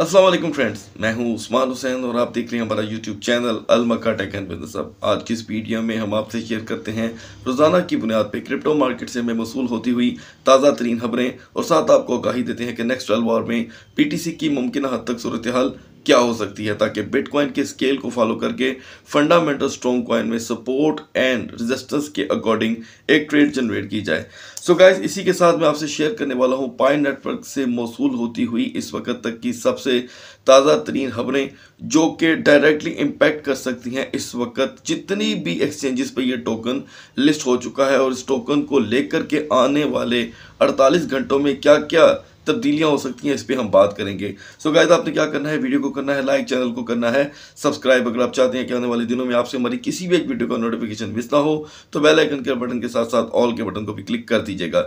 Aslam friends मैं हूं उस्मान हुसैन और आप देख रहे हैं हमारा YouTube channel Al tech and business अब आज की इस वीडियो में हम आपसे शेयर करते हैं रोज़ाना की बुनियाद पर क्रिप्टो मार्केट से हमें मसूल होती हुई ताज़ा तरीन खबरें और साथ आपको आगाही देते हैं कि नेक्स्ट ट्वेल्व आवर में पीटीसी की मुमकिन हद तक सूरत हाल क्या हो सकती है ताकि बिटकॉइन के स्केल को फॉलो करके फंडामेंटल स्ट्रॉन्ग कॉइन में सपोर्ट एंड रेजिस्टेंस के अकॉर्डिंग एक ट्रेड जनरेट की जाए सो so गाइस इसी के साथ मैं आपसे शेयर करने वाला हूँ पाइन नेटवर्क से मौसू होती हुई इस वक्त तक की सबसे ताज़ा तरीन खबरें जो कि डायरेक्टली इम्पैक्ट कर सकती हैं इस वक्त जितनी भी एक्सचेंजेस पर यह टोकन लिस्ट हो चुका है और इस टोकन को लेकर के आने वाले अड़तालीस घंटों में क्या क्या तब्दीलियां हो सकती हैं इस पर हम बात करेंगे सो so गायद आपने क्या करना है वीडियो को करना है लाइक चैनल को करना है सब्सक्राइब अगर आप चाहते हैं कि आने वाले दिनों में आपसे हमारी किसी भी एक वीडियो का नोटिफिकेशन मिस ना हो तो बेल आइकन के बटन के साथ साथ ऑल के बटन को भी क्लिक कर दीजिएगा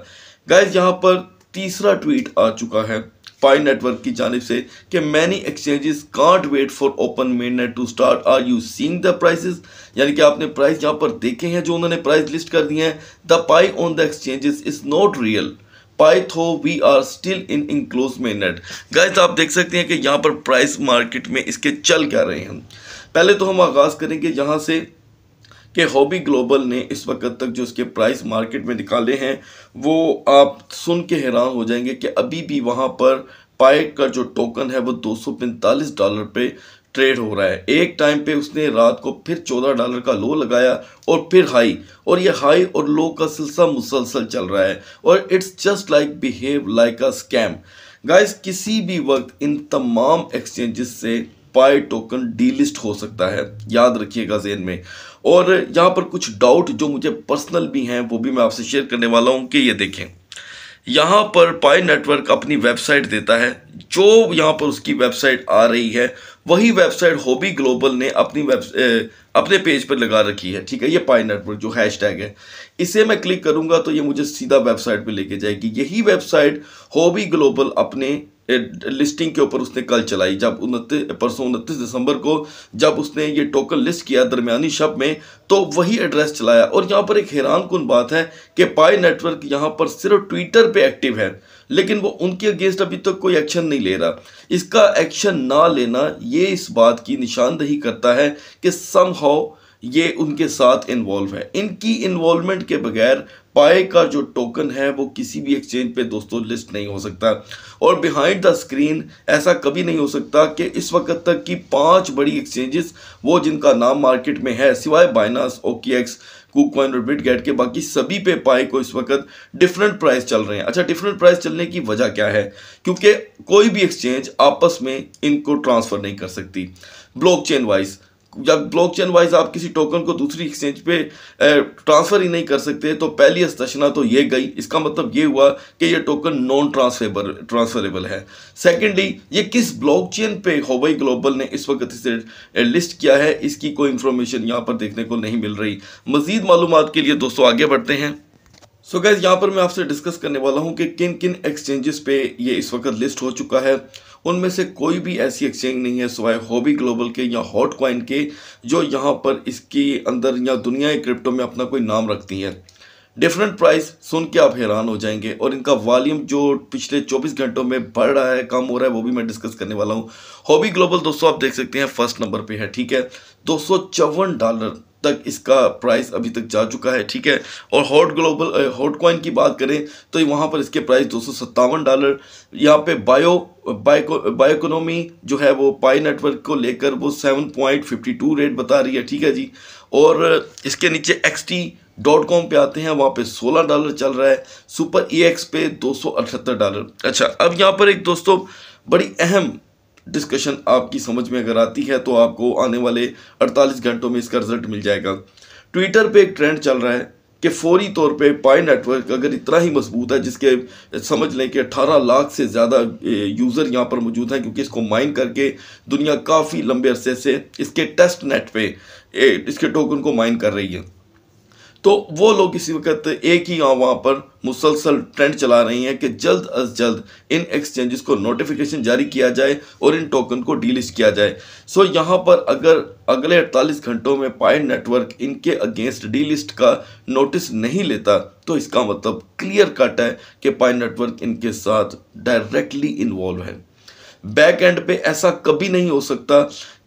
गायद यहाँ पर तीसरा ट्वीट आ चुका है पाई नेटवर्क की जानब से कि many exchanges can't wait for open mainnet to start are you seeing the prices यानी कि आपने प्राइस यहाँ पर देखे हैं जो उन्होंने प्राइस लिस्ट कर दिए हैं the Pi on the exchanges is not real पाइथो we are still in enclosed mainnet guys आप देख सकते हैं कि यहाँ पर प्राइस मार्केट में इसके चल क्या रहे हैं पहले तो हम आगाज़ करेंगे यहाँ से कि हॉबी ग्लोबल ने इस वक्त तक जो इसके प्राइस मार्केट में निकाले हैं वो आप सुन के हैरान हो जाएंगे कि अभी भी वहाँ पर पाइक का जो टोकन है वो पैंतालीस डॉलर पे ट्रेड हो रहा है एक टाइम पे उसने रात को फिर चौदह डॉलर का लो लगाया और फिर हाई और ये हाई और लो का सिलसिला मुसलसल चल रहा है और it's just like behave like a scam guys किसी भी वक्त इन तमाम एक्सचेंजेस से पाई टोकन डीलिस्ट हो सकता है याद रखिएगा जेन में और यहाँ पर कुछ डाउट जो मुझे पर्सनल भी हैं वो भी मैं आपसे शेयर करने वाला हूँ कि ये देखें यहाँ पर पाई नेटवर्क अपनी वेबसाइट देता है जो यहाँ पर उसकी वेबसाइट आ रही है वही वेबसाइट होबी ग्लोबल ने अपनी वेब अपने पेज पर लगा रखी है ठीक है ये पाई नेटवर्क जो हैश टैग है इसे मैं क्लिक करूँगा तो ये मुझे सीधा वेबसाइट पर लेके जाएगी यही वेबसाइट होबी ग्लोबल अपने लिस्टिंग के ऊपर उसने कल चलाई जब उनतीस परसों उनतीस दिसंबर को जब उसने ये टोकन लिस्ट किया दरमियानी शब्द में तो वही एड्रेस चलाया और यहाँ पर एक हैरान कन बात है कि पाई नेटवर्क यहाँ पर सिर्फ ट्विटर पे एक्टिव है लेकिन वो उनके अगेंस्ट अभी तक तो कोई एक्शन नहीं ले रहा इसका एक्शन ना लेना ये इस बात की निशानदही करता है कि सम हाउ ये उनके साथ इन्वॉल्व है इनकी इन्वॉल्वमेंट के बगैर पाए का जो टोकन है वो किसी भी एक्सचेंज पे दोस्तों लिस्ट नहीं हो सकता और बिहाइंड द स्क्रीन ऐसा कभी नहीं हो सकता कि इस वक्त तक की पांच बड़ी एक्सचेंजेस वो जिनका नाम मार्केट में है सिवाय बाइनास ओकेएक्स कुकवाइन और बिटगेट के बाकी सभी पे पाए को इस वक्त डिफरेंट प्राइस चल रहे हैं अच्छा डिफरेंट प्राइस चलने की वजह क्या है क्योंकि कोई भी एक्सचेंज आपस में इनको ट्रांसफ़र नहीं कर सकती blockchain wise block blockchain wise आप किसी टोकन को दूसरी एक्सचेंज पे ट्रांसफ़र ही नहीं कर सकते तो पहली अस्तना तो ये गई इसका मतलब ये हुआ कि ये टोकन नॉन ट्रांसफेबल ट्रांसफरेबल है सेकेंडली ये किस ब्लॉकचेन पे होबई ग्लोबल ने इस वक्त इसे लिस्ट किया है इसकी कोई इन्फॉर्मेशन यहाँ पर देखने को नहीं मिल रही मज़ीद मालूम के लिए दोस्तों आगे बढ़ते हैं सो so गैज़ यहाँ पर मैं आपसे डिस्कस करने वाला हूँ कि किन किन एक्सचेंजेस पे ये इस वक्त लिस्ट हो चुका है उनमें से कोई भी ऐसी एक्सचेंज नहीं है सिवाय हॉबी ग्लोबल के या हॉट क्वाइन के जो यहाँ पर इसके अंदर या दुनिया के क्रिप्टो में अपना कोई नाम रखती है डिफरेंट प्राइस सुन के आप हैरान हो जाएंगे और इनका वॉल्यूम जो पिछले 24 घंटों में बढ़ रहा है कम हो रहा है वो भी मैं डिस्कस करने वाला हूँ हॉबी ग्लोबल दोस्तों आप देख सकते हैं फर्स्ट नंबर पे है ठीक है दो डॉलर तक इसका प्राइस अभी तक जा चुका है ठीक है और हॉट ग्लोबल हॉट कॉइन की बात करें तो वहाँ पर इसके प्राइस दो डॉलर यहाँ पे बायो बायो बायोकोनॉमी जो है वो पाई नेटवर्क को लेकर वो 7.52 रेट बता रही है ठीक है जी और इसके नीचे एक्स टी डॉट कॉम पर आते हैं वहाँ पे 16 डॉलर चल रहा है सुपर ई एक्स पे दो डॉलर अच्छा अब यहाँ पर एक दोस्तों बड़ी अहम डिस्कशन आपकी समझ में अगर आती है तो आपको आने वाले 48 घंटों में इसका रिजल्ट मिल जाएगा ट्विटर पे एक ट्रेंड चल रहा है कि फौरी तौर पे पाई नेटवर्क अगर इतना ही मजबूत है जिसके समझ लें कि 18 लाख से ज़्यादा यूज़र यहाँ पर मौजूद हैं क्योंकि इसको माइन करके दुनिया काफ़ी लंबे अरसे से इसके टेस्ट नेट पर इसके टोकन को माइन कर रही है तो वो लोग इसी वक्त एक ही वहाँ पर मुसलसल ट्रेंड चला रही हैं कि जल्द अज जल्द इन एक्सचेंजेस को नोटिफिकेशन जारी किया जाए और इन टोकन को डीलिस्ट किया जाए सो यहाँ पर अगर अगले 48 घंटों में पाए नेटवर्क इनके अगेंस्ट डीलिस्ट का नोटिस नहीं लेता तो इसका मतलब क्लियर कट है कि पाए नेटवर्क इनके साथ डायरेक्टली इन्वॉल्व है बैक एंड पे ऐसा कभी नहीं हो सकता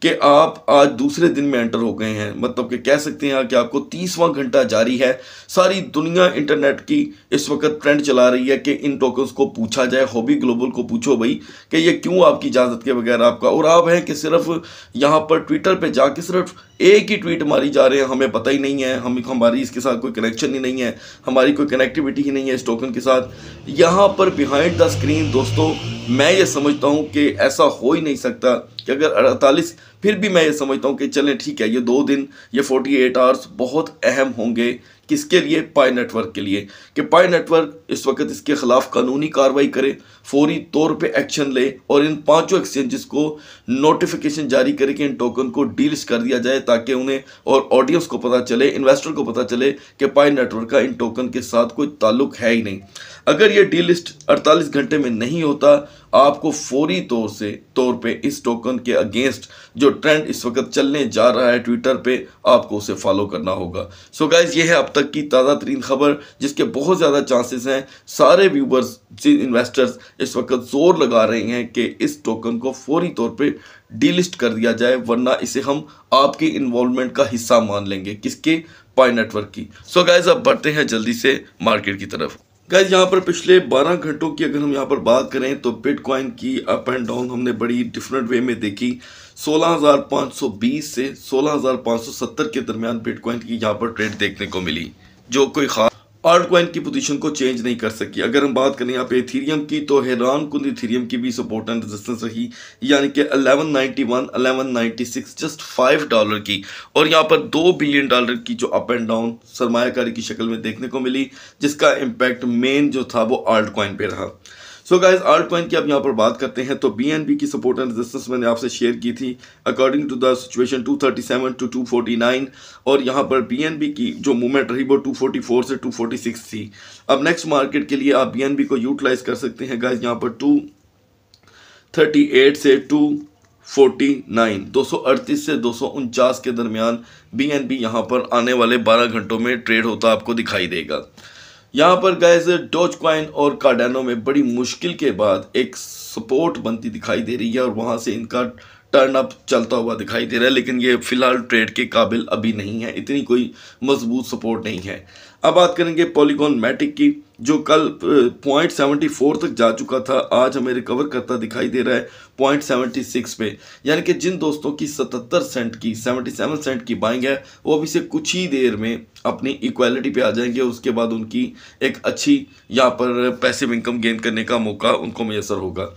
कि आप आज दूसरे दिन में एंटर हो गए हैं मतलब कि कह सकते हैं कि आपको तीसवां घंटा जारी है सारी दुनिया इंटरनेट की इस वक्त ट्रेंड चला रही है कि इन टोकन्स को पूछा जाए हॉबी ग्लोबल को पूछो भाई कि ये क्यों आपकी इजाज़त के बगैर आपका और आप हैं कि सिर्फ यहाँ पर ट्विटर पर जाके सिर्फ एक ही ट्वीट मारी जा रहे हैं हमें पता ही नहीं है हम हमारी इसके साथ कोई कनेक्शन ही नहीं है हमारी कोई कनेक्टिविटी ही नहीं है इस टोकन के साथ यहाँ पर बिहाइंड द स्क्रीन दोस्तों मैं ये समझता हूँ कि ऐसा हो ही नहीं सकता कि अगर अड़तालीस फिर भी मैं ये समझता हूँ कि चलें ठीक है ये दो दिन ये 48 आवर्स बहुत अहम होंगे किसके लिए पाए नेटवर्क के लिए कि पाए नेटवर्क इस वक्त इसके खिलाफ कानूनी कार्रवाई करे फौरी तौर पे एक्शन ले और इन पांचों एक्सचेंजेस को नोटिफिकेशन जारी करे कि इन टोकन को डीलिस्ट कर दिया जाए ताकि उन्हें और ऑडियंस को पता चले इन्वेस्टर को पता चले कि पाए नेटवर्क का इन टोकन के साथ कोई ताल्लुक है ही नहीं अगर ये डीलिस्ट अड़तालीस घंटे में नहीं होता आपको फौरी तौर से तौर पे इस टोकन के अगेंस्ट जो ट्रेंड इस वक्त चलने जा रहा है ट्विटर पे आपको उसे फॉलो करना होगा सो so गाइज ये है अब तक की ताज़ा तरीन खबर जिसके बहुत ज़्यादा चांसेस हैं सारे व्यूवर्स इन्वेस्टर्स इस वक्त जोर लगा रहे हैं कि इस टोकन को फौरी तौर पर डीलिस्ट कर दिया जाए वरना इसे हम आपके इन्वॉलमेंट का हिस्सा मान लेंगे किसके पाई नेटवर्क की सो so गाइज अब बढ़ते हैं जल्दी से मार्केट की तरफ गैस यहाँ पर पिछले 12 घंटों की अगर हम यहाँ पर बात करें तो बिटकॉइन की अप एंड डाउन हमने बड़ी डिफरेंट वे में देखी 16,520 से 16,570 के दरमियान बिटकॉइन की यहाँ पर ट्रेड देखने को मिली जो कोई खास आर्ट कॉइन की पोजीशन को चेंज नहीं कर सकी अगर हम बात करें यहाँ पे इथीरियम की तो हैरान कुंद इथीरियम की भी सपोर्ट एंड रेजिस्टेंस रही यानी कि 1191 1196 जस्ट फाइव डॉलर की और यहाँ पर दो बिलियन डॉलर की जो अप एंड डाउन सरमाकारी की शक्ल में देखने को मिली जिसका इम्पैक्ट मेन जो था वो आर्ट क्वाइन पर रहा सो गाइज आर्ट कॉइन की अब यहाँ पर बात करते हैं तो बी एन बी की सपोर्ट एंड रेजिस्टेंस मैंने आपसे शेयर की थी according to the situation 237 two nine और यहाँ पर बी एन बी की जो मूवमेंट रही वो 244 से 246 थी अब नेक्स्ट मार्केट के लिए आप बी एन बी को यूटिलाइज कर सकते हैं गाइज यहाँ पर 238 से 249 अड़तीस से दो के दरमियान बी एन बी यहाँ पर आने वाले बारह घंटों में ट्रेड होता आपको दिखाई देगा यहाँ पर गए डोज क्वाइन और कार्डानो में बड़ी मुश्किल के बाद एक सपोर्ट बनती दिखाई दे रही है और वहाँ से इनका टर्न अप चलता हुआ दिखाई दे रहा है लेकिन ये फ़िलहाल ट्रेड के काबिल अभी नहीं है इतनी कोई मजबूत सपोर्ट नहीं है अब बात करेंगे पॉलीगॉन मैटिक की जो कल पॉइंट सेवेंटी फोर तक जा चुका था आज हमें रिकवर करता दिखाई दे रहा है पॉइंट सेवेंटी सिक्स पे यानी कि जिन दोस्तों की सतहत्तर सेंट की सेवेंटी सेवन सेंट की बाइंग है वो अभी से कुछ ही देर में अपनी इक्वालिटी पे आ जाएंगे उसके बाद उनकी एक अच्छी यहाँ पर पैसिव इनकम गेन करने का मौका उनको मैसर होगा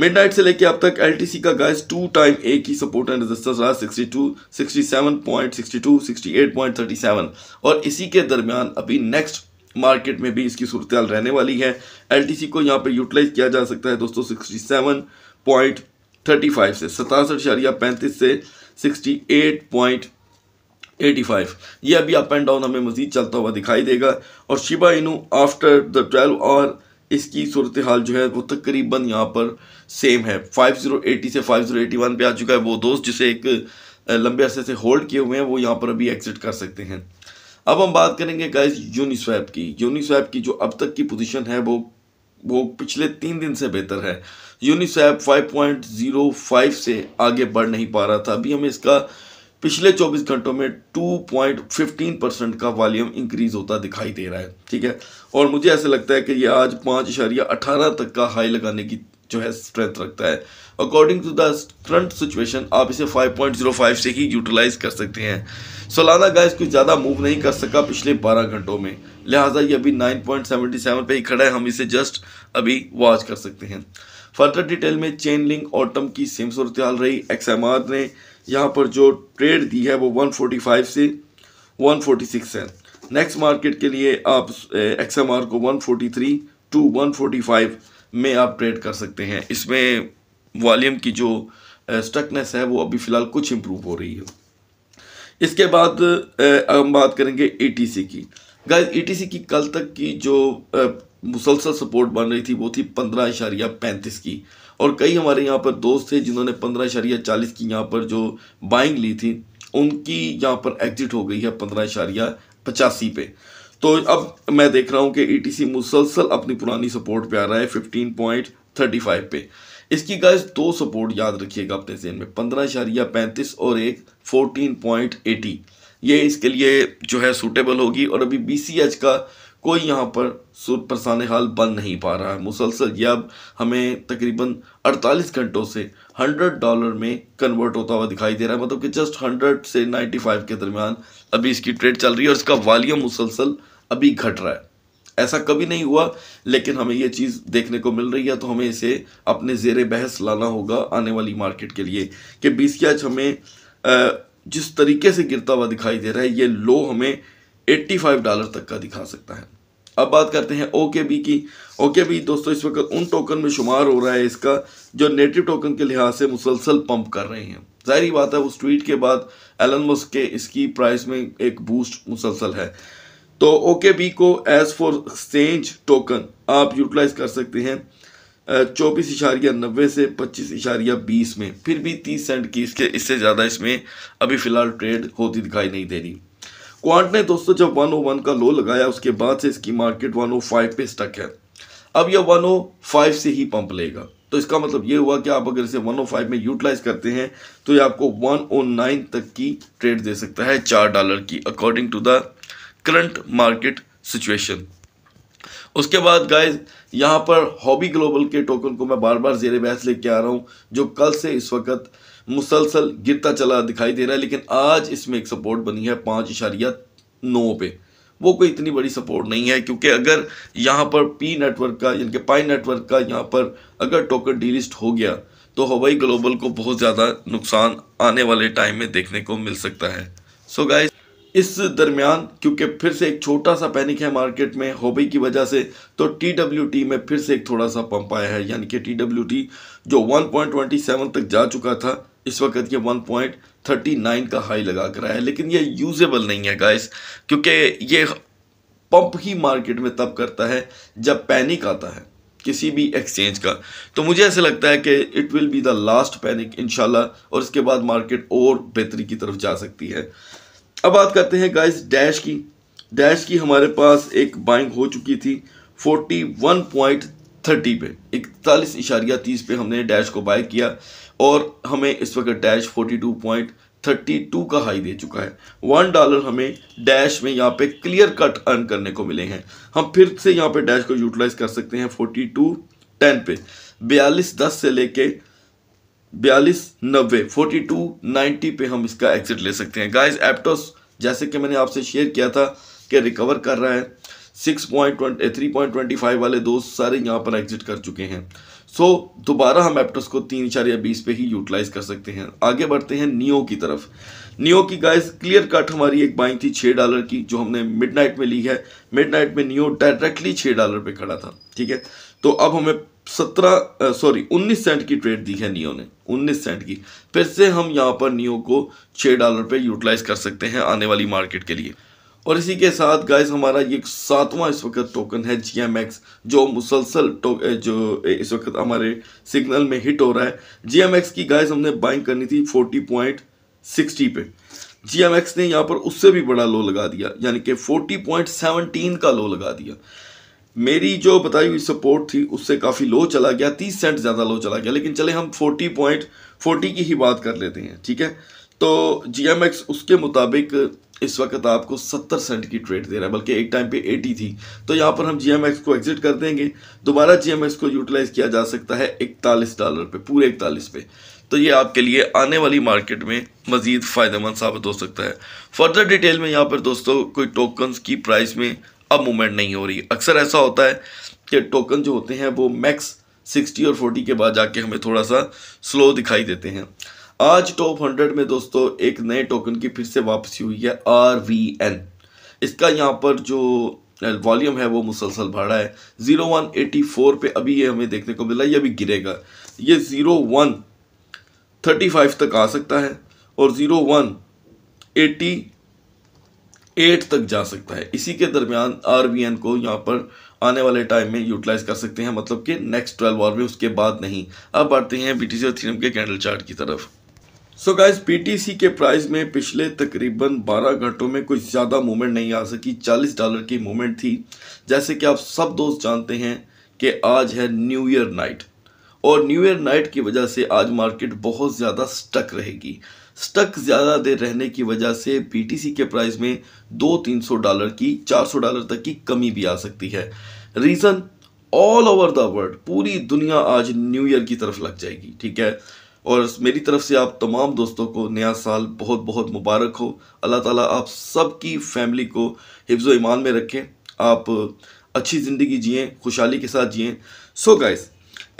मिड नाइट से लेके अब तक एल का गैस टू टाइम ए की सपोर्ट एंड रजिस्टर रहा 62, 67.62, 68.37 और इसी के दरमियान अभी नेक्स्ट मार्केट में भी इसकी सूरत रहने वाली है एल को यहाँ पर यूटिलाइज़ किया जा सकता है दोस्तों sixty seven point thirty five से सतासठ शरिया पैंतीस से sixty eight point eighty five यह अभी अप एंड डाउन हमें मजीद चलता हुआ दिखाई देगा और Shiba Inu after the twelve और इसकी सूरत हाल जो है वो तकरीबन यहाँ पर सेम है फाइव जीरो एटी से फाइव जीरो एटी वन पर आ चुका है वो दोस्त जिसे एक लंबे अरसे से होल्ड किए हुए हैं वो यहाँ पर अभी एग्जिट कर सकते हैं अब हम बात करेंगे गाइस यूनिस्वैप की यूनिस्वैप की जो अब तक की पोजीशन है वो वो पिछले तीन दिन से बेहतर है यूनिस्वैप 5.05 से आगे बढ़ नहीं पा रहा था अभी हमें इसका पिछले 24 घंटों में 2.15 परसेंट का वॉल्यूम इंक्रीज होता दिखाई दे रहा है ठीक है और मुझे ऐसा लगता है कि ये आज पाँच इशारिया अठारह तक का हाई लगाने की जो है स्ट्रेंथ रखता है according to the current situation आप इसे 5.05 से ही यूटिलाइज कर सकते हैं सोलाना गाइस कुछ ज़्यादा मूव नहीं कर सका पिछले 12 घंटों में लिहाजा ये अभी 9.77 पे ही खड़ा है हम इसे जस्ट अभी वॉच कर सकते हैं फर्दर डिटेल में चेन लिंक ऑटम की सेम सूरत हाल रही एक्स ने यहाँ पर जो ट्रेड दी है वो वन से वन है नेक्स्ट मार्केट के लिए आप एक्स को 143 टू वन में आप ट्रेड कर सकते हैं इसमें वॉल्यूम की जो स्टकनेस है वो अभी फ़िलहाल कुछ इम्प्रूव हो रही है इसके बाद हम बात करेंगे ईटीसी e की गाइस ईटीसी e की कल तक की जो मुसलसल सपोर्ट बन रही थी वो थी पंद्रह इशारिया पैंतीस की और कई हमारे यहाँ पर दोस्त थे जिन्होंने पंद्रह इशारिया चालीस की यहाँ पर जो बाइंग ली थी उनकी यहाँ पर एग्जिट हो गई है पंद्रह इशारिया पचासी पे तो अब मैं देख रहा हूँ कि ईटीसी e मुसलसल अपनी पुरानी सपोर्ट पर आ रहा है फिफ्टीन पॉइंट थर्टी फाइव पे इसकी गाइस दो सपोर्ट याद रखिएगा अपने जेन में पंद्रह इशारिया पैंतीस और एक फोर्टीन पॉइंट एटी ये इसके लिए जो है सूटेबल होगी और अभी बी सी एच का कोई यहाँ पर सुरपरसान हाल बन नहीं पा रहा है मुसलसल यह अब हमें तकरीबन 48 घंटों से 100 डॉलर में कन्वर्ट होता हुआ दिखाई दे रहा है मतलब कि जस्ट 100 से 95 के दरमियान अभी इसकी ट्रेड चल रही है और इसका वालीम मुसलसल अभी घट रहा है ऐसा कभी नहीं हुआ लेकिन हमें ये चीज़ देखने को मिल रही है तो हमें इसे अपने जेर बहस लाना होगा आने वाली मार्केट के लिए कि बीस आज हमें जिस तरीके से गिरता हुआ दिखाई दे रहा है ये लो हमें 85 डॉलर तक का दिखा सकता है अब बात करते हैं ओके बी की ओके बी दोस्तों इस वक्त उन टोकन में शुमार हो रहा है इसका जो नेटिव टोकन के लिहाज से मुसलसल पंप कर रहे हैं जाहिर बात है उस ट्वीट के बाद एलन मस्क के इसकी प्राइस में एक बूस्ट मुसलसल है तो ओके बी को एज फॉर एक्सचेंज टोकन आप यूटिलाइज कर सकते हैं चौबीस इशारिया नब्बे से पच्चीस इशारिया बीस में फिर भी तीस सेंट की इसके इससे ज़्यादा इसमें अभी फ़िलहाल ट्रेड होती दिखाई नहीं दे रही क्वांट ने दोस्तों जब 101 का लो लगाया उसके बाद से इसकी मार्केट 105 पे स्टक है अब यह 105 से ही पंप लेगा तो इसका मतलब ये हुआ कि आप अगर इसे 105 में यूटिलाइज करते हैं तो ये आपको 109 तक की ट्रेड दे सकता है चार डॉलर की according to the current market situation उसके बाद गाइस यहाँ पर हॉबी ग्लोबल के टोकन को मैं बार बार जेर बहस लेके आ रहा हूँ जो कल से इस वक्त मुसलसल गिरता चला दिखाई दे रहा है लेकिन आज इसमें एक सपोर्ट बनी है पाँच इशारिया नौ पे वो कोई इतनी बड़ी सपोर्ट नहीं है क्योंकि अगर यहाँ पर पी नेटवर्क का यानी कि पाई नेटवर्क का यहाँ पर अगर टोकन डीलिस्ट हो गया तो हवाई ग्लोबल को बहुत ज़्यादा नुकसान आने वाले टाइम में देखने को मिल सकता है सो so गाइस इस दरमियान क्योंकि फिर से एक छोटा सा पैनिक है मार्केट में होबई की वजह से तो टी में फिर से एक थोड़ा सा पंप आया है यानी कि टी जो 1.27 तक जा चुका था इस वक्त ये 1.39 का हाई लगा कर है लेकिन ये यूजेबल नहीं है गाइस क्योंकि ये पंप ही मार्केट में तब करता है जब पैनिक आता है किसी भी एक्सचेंज का तो मुझे ऐसा लगता है कि it will be the last panic इनशाला और इसके बाद मार्केट और बेहतरी की तरफ जा सकती है अब बात करते हैं गाइस डैश की डैश की हमारे पास एक बाइंग हो चुकी थी 41.30 पे इकतालीस इशारिया तीस पे हमने डैश को बाय किया और हमें इस वक्त डैश 42.32 का हाई दे चुका है वन डॉलर हमें डैश में यहाँ पे क्लियर कट अर्न करने को मिले हैं हम फिर से यहाँ पे डैश को यूटिलाइज कर सकते हैं 42.10 पे बयालीस दस से लेके बयालीस नब्बे फोर्टी टू नाइन्टी पे हम इसका एग्जिट ले सकते हैं गाइस एप्टोस जैसे कि मैंने आपसे शेयर किया था कि रिकवर कर रहा है six point three point twenty five वाले दोस्त सारे यहाँ पर एग्जिट कर चुके हैं सो so, दोबारा हम एप्टोस को तीन चार या बीस पे ही यूटिलाइज कर सकते हैं आगे बढ़ते हैं नियो की तरफ नियो की गाइस क्लियर कट हमारी एक बाइंग थी छः डॉलर की जो हमने मिडनाइट में ली है मिडनाइट में नियो डायरेक्टली छः डॉलर पे खड़ा था ठीक है तो अब हमें सत्रह सॉरी उन्नीस सेंट की ट्रेड दी है नियो ने उन्नीस सेंट की फिर से हम यहाँ पर नियो को छः डॉलर पे यूटिलाइज कर सकते हैं आने वाली मार्केट के लिए और इसी के साथ गाइस हमारा ये सातवां इस वक्त टोकन है जी एम एक्स जो मुसलसल जो इस वक्त हमारे सिग्नल में हिट हो रहा है जी एम एक्स की गाइस हमने बाइंग करनी थी फोर्टी पॉइंट सिक्सटी पे जी एम एक्स ने यहाँ पर उससे भी बड़ा लो लगा दिया यानी कि फोर्टी पॉइंट सेवनटीन का लो लगा दिया मेरी जो बताई हुई सपोर्ट थी उससे काफ़ी लो चला गया तीस सेंट ज़्यादा लो चला गया लेकिन चले हम फोर्टी पॉइंट फोर्टी की ही बात कर लेते हैं ठीक है तो जी एम एक्स उसके मुताबिक इस वक्त आपको सत्तर सेंट की ट्रेड दे रहा है बल्कि एक टाइम पे एटी थी तो यहाँ पर हम जी एम एक्स को एग्जिट कर देंगे दोबारा जी एम एक्स को यूटिलाइज़ किया जा सकता है इकतालीस डॉलर पे पूरे इकतालीस पे तो ये आपके लिए आने वाली मार्केट में मज़ीद फ़ायदेमंद साबित हो सकता है फर्दर डिटेल में यहाँ पर दोस्तों कोई टोकन्स की प्राइस में अब मूवमेंट नहीं हो रही अक्सर ऐसा होता है कि टोकन जो होते हैं वो मैक्स सिक्सटी और फोर्टी के बाद जाके हमें थोड़ा सा स्लो दिखाई देते हैं आज टॉप हंड्रेड में दोस्तों एक नए टोकन की फिर से वापसी हुई है आर वी एन इसका यहाँ पर जो वॉल्यूम है वो मुसलसल भाड़ा है ज़ीरो वन एटी फोर पर अभी ये हमें देखने को मिला ये अभी गिरेगा ये ज़ीरो वन थर्टी फाइव तक आ सकता है और ज़ीरो वन एटी एट तक जा सकता है इसी के दरमियान आर को यहाँ पर आने वाले टाइम में यूटिलाइज कर सकते हैं मतलब कि नेक्स्ट ट्वेल्व आवर में उसके बाद नहीं अब बढ़ते हैं बी टी सी के कैंडल चार्ट की तरफ सो गाइस पीटीसी के प्राइस में पिछले तकरीबन 12 घंटों में कुछ ज़्यादा मूवमेंट नहीं आ सकी 40 डॉलर की मूवमेंट थी जैसे कि आप सब दोस्त जानते हैं कि आज है न्यू ईयर नाइट और न्यू ईयर नाइट की वजह से आज मार्केट बहुत ज़्यादा स्टक रहेगी स्टक ज़्यादा देर रहने की वजह से बीटीसी के प्राइस में दो तीन सौ डॉलर की चार सौ डॉलर तक की कमी भी आ सकती है reason all over the world पूरी दुनिया आज न्यू ईयर की तरफ लग जाएगी ठीक है और मेरी तरफ से आप तमाम दोस्तों को नया साल बहुत बहुत मुबारक हो अल्लाह ताला आप सबकी फैमिली को हिफ्ज़ ईमान में रखें आप अच्छी ज़िंदगी जिए खुशहाली के साथ जिए सो गाइस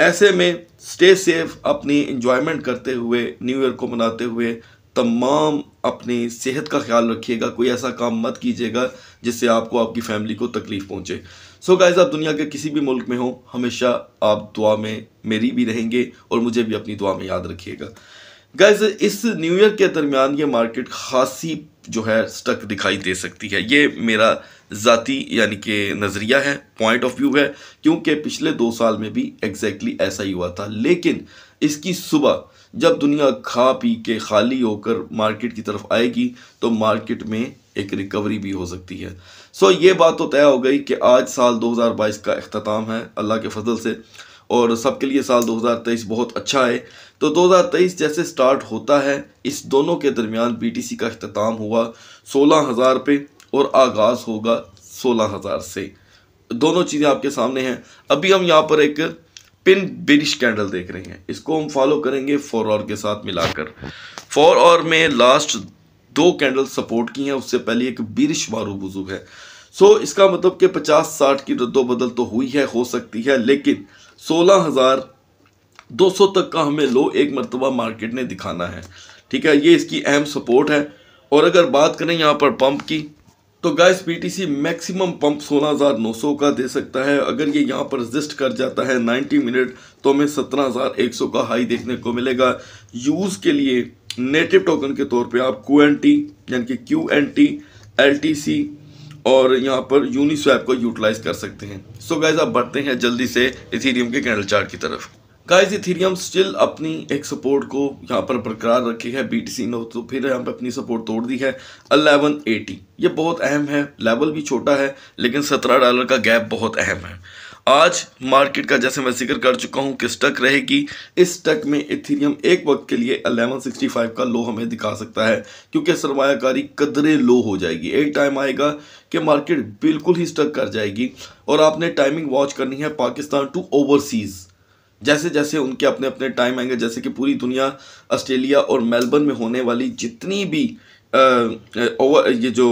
ऐसे में स्टे सेफ अपनी इंजॉयमेंट करते हुए न्यू ईयर को मनाते हुए तमाम अपनी सेहत का ख्याल रखिएगा कोई ऐसा काम मत कीजिएगा जिससे आपको आपकी फैमिली को तकलीफ़ पहुंचे सो so गाइज आप दुनिया के किसी भी मुल्क में हो हमेशा आप दुआ में मेरी भी रहेंगे और मुझे भी अपनी दुआ में याद रखिएगा गाइज इस न्यू ईयर के दरमियान ये मार्केट खासी जो है स्टक दिखाई दे सकती है ये मेरा ज़ाती यानी कि नज़रिया है पॉइंट ऑफ व्यू है क्योंकि पिछले दो साल में भी एग्जैक्टली exactly ऐसा ही हुआ था लेकिन इसकी सुबह जब दुनिया खा पी के खाली होकर मार्केट की तरफ आएगी तो मार्केट में एक रिकवरी भी हो सकती है सो so, ये बात तो तय हो गई कि आज साल 2022 का अख्ताम है अल्लाह के फजल से और सबके लिए साल 2023 बहुत अच्छा है तो 2023 जैसे स्टार्ट होता है इस दोनों के दरमियान बीटीसी का अख्ताम हुआ सोलह हज़ार पे और आगाज़ होगा सोलह हज़ार से दोनों चीज़ें आपके सामने हैं अभी हम यहाँ पर एक पिन बिरिश कैंडल देख रहे हैं इसको हम फॉलो करेंगे फोर और के साथ मिलाकर फोर और में लास्ट दो कैंडल सपोर्ट की हैं उससे पहले एक बिरिश बुजू है सो so, इसका मतलब कि 50-60 की रद्दोबदल तो हुई है हो सकती है लेकिन सोलह हज़ार 200 तक का हमें लो एक मरतबा मार्केट ने दिखाना है ठीक है ये इसकी अहम सपोर्ट है और अगर बात करें यहाँ पर पंप की तो गैस पीटीसी मैक्सिमम पंप 16,900 का दे सकता है अगर ये यहाँ पर रजिस्ट कर जाता है 90 मिनट तो हमें 17,100 का हाई देखने को मिलेगा यूज़ के लिए नेटिव टोकन के तौर पे आप क्यू एन टी यानी कि Q N T L T C और यहाँ पर यूनिस्वैप को यूटिलाइज कर सकते हैं सो गैस आप बढ़ते हैं जल्दी से एम के कैंडल चार्ट की तरफ गाइस इथेरियम स्टिल अपनी एक सपोर्ट को यहाँ पर बरकरार रखी है बीटीसी ने तो फिर यहाँ पे अपनी सपोर्ट तोड़ दी है 1180 ये बहुत अहम है लेवल भी छोटा है लेकिन 17 डॉलर का गैप बहुत अहम है आज मार्केट का जैसे मैं जिक्र कर चुका हूँ कि स्टक रहेगी इस स्टक में इथेरियम एक वक्त के लिए 1165 का लो हमें दिखा सकता है क्योंकि सरमाकारी कदरे लो हो जाएगी एक टाइम आएगा कि मार्केट बिल्कुल ही स्टक कर जाएगी और आपने टाइमिंग वॉच करनी है पाकिस्तान टू ओवरसीज़ जैसे जैसे उनके अपने अपने टाइम आएंगे जैसे कि पूरी दुनिया ऑस्ट्रेलिया और मेलबर्न में होने वाली जितनी भी ओवर ये जो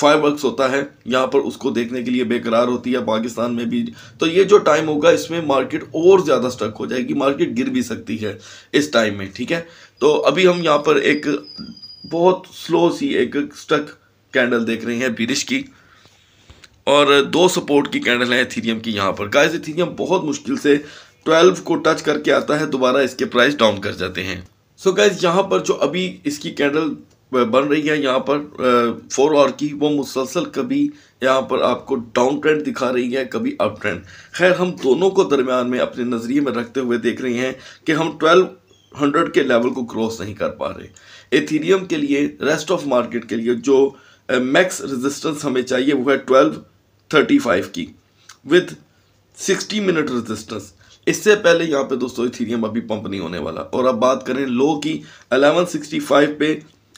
फायर वर्कस होता है यहाँ पर उसको देखने के लिए बेकरार होती है पाकिस्तान में भी तो ये जो टाइम होगा इसमें मार्केट और ज़्यादा स्टक हो जाएगी मार्केट गिर भी सकती है इस टाइम में ठीक है तो अभी हम यहाँ पर एक बहुत स्लो सी एक स्टक कैंडल देख रहे हैं बिरिश की और दो सपोर्ट की कैंडल है थीरियम की यहाँ पर से थीरियम बहुत मुश्किल से ट्वेल्व को टच करके आता है दोबारा इसके प्राइस डाउन कर जाते हैं सो गैस यहाँ पर जो अभी इसकी कैंडल बन रही है यहाँ पर फोर आवर की वो मुसलसल कभी यहाँ पर आपको डाउन ट्रेंड दिखा रही है कभी अप ट्रेंड खैर हम दोनों को दरमियान में अपने नज़रिए में रखते हुए देख रहे हैं कि हम ट्वेल्व हंड्रेड के लेवल को क्रॉस नहीं कर पा रहे एथीरियम के लिए रेस्ट ऑफ मार्केट के लिए जो मैक्स रेजिस्टेंस हमें चाहिए वो है ट्वेल्व थर्टी फाइव की विथ सिक्सटी मिनट रेजिस्टेंस इससे पहले यहाँ पे दोस्तों इथीरियम अभी पंप नहीं होने वाला और अब बात करें लो की 1165 पे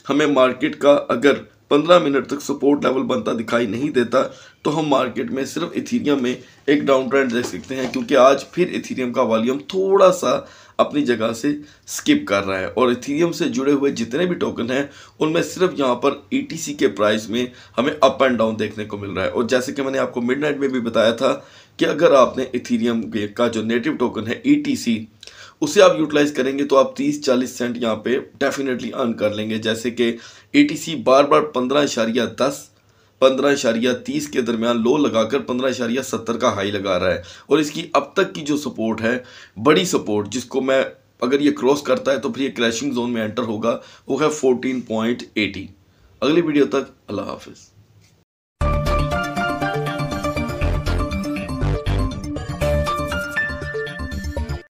हमें मार्केट का अगर 15 मिनट तक सपोर्ट लेवल बनता दिखाई नहीं देता तो हम मार्केट में सिर्फ इथीरियम में एक डाउन ट्रेंड देख सकते हैं क्योंकि आज फिर इथीरियम का वॉल्यूम थोड़ा सा अपनी जगह से स्किप कर रहा है और इथीरियम से जुड़े हुए जितने भी टोकन हैं उनमें सिर्फ यहाँ पर ई e के प्राइस में हमें अप एंड डाउन देखने को मिल रहा है और जैसे कि मैंने आपको मिड में भी बताया था कि अगर आपने इथीरियम का जो नेटिव टोकन है ई e उसे आप यूटिलाइज करेंगे तो आप 30-40 सेंट यहाँ पे डेफिनेटली अर्न कर लेंगे जैसे कि ए e बार बार पंद्रह इशारिया दस पंद्रह इशारिया तीस के दरमियान लो लगाकर पंद्रह इशारिया सत्तर का हाई लगा रहा है और इसकी अब तक की जो सपोर्ट है बड़ी सपोर्ट जिसको मैं अगर ये क्रॉस करता है तो फिर ये क्रैशिंग जोन में एंटर होगा वो है फोर्टीन पॉइंट एटी अगली वीडियो तक अल्लाह हाफिज़